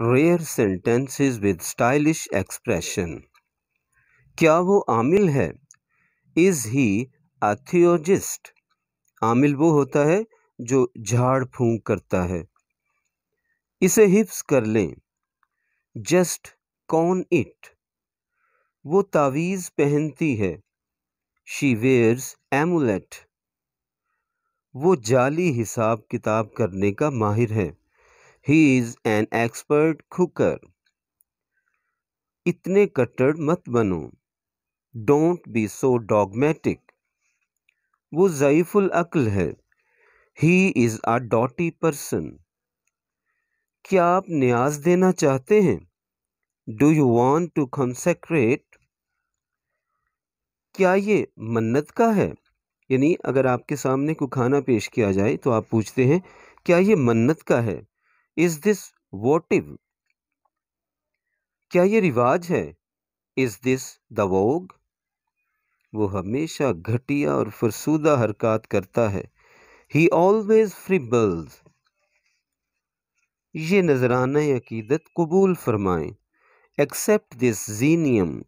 rare sentences with stylish expression क्या वो आमिल है इज़ ही अ आमिल वो होता है जो झाड़ फूंक करता है इसे हिप्स कर लें जस्ट कॉन इट वो तावीज़ पहनती है शी वेयर्स एमुलेट वो जाली हिसाब किताब करने का माहिर है he is an expert cooker इतने कट्टर मत बनो डोंट बी सो डॉगमेटिक वो ज़यीफ़ुल अक्ल है ही इज़ अ डॉटी पर्सन क्या आप न्याज देना चाहते हैं do you want to consecrate क्या ये मन्नत का है यानी अगर आपके सामने को खाना पेश किया जाए तो आप पूछते हैं क्या ये मन्नत का है इज दिस वोटिव क्या ये रिवाज है इज दिस द वोग वो हमेशा घटिया और फरसूदा हरकत करता है ही ऑलवेज फ्रिबल्स ये नजराना अकीदत कबूल फरमाएं एक्सेप्ट दिस जीनियम